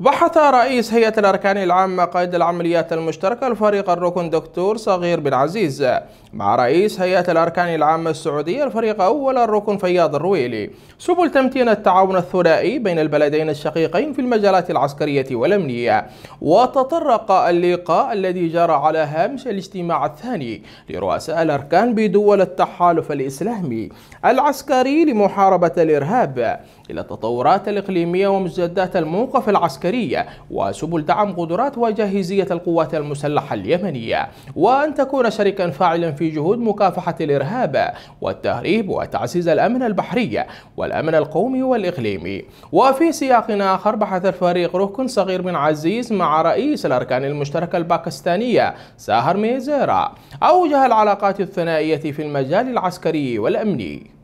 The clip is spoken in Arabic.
بحث رئيس هيئة الأركان العامة قائد العمليات المشتركة الفريق الركن دكتور صغير بن عزيز مع رئيس هيئة الأركان العامة السعودية الفريق أول الركن فياض الرويلي سبل تمتين التعاون الثنائي بين البلدين الشقيقين في المجالات العسكرية والأمنية وتطرق اللقاء الذي جرى على هامش الاجتماع الثاني لرؤساء الأركان بدول التحالف الإسلامي العسكري لمحاربة الإرهاب إلى التطورات الإقليمية ومجدات الموقف العسكرية وسبل دعم قدرات وجاهزية القوات المسلحة اليمنية وأن تكون شريكا فاعلا في جهود مكافحة الإرهاب والتهريب وتعزيز الأمن البحري والأمن القومي والإقليمي وفي سياق آخر بحث الفريق ركن صغير من عزيز مع رئيس الأركان المشتركة الباكستانية ساهر ميزيرا أوجه العلاقات الثنائية في المجال العسكري والأمني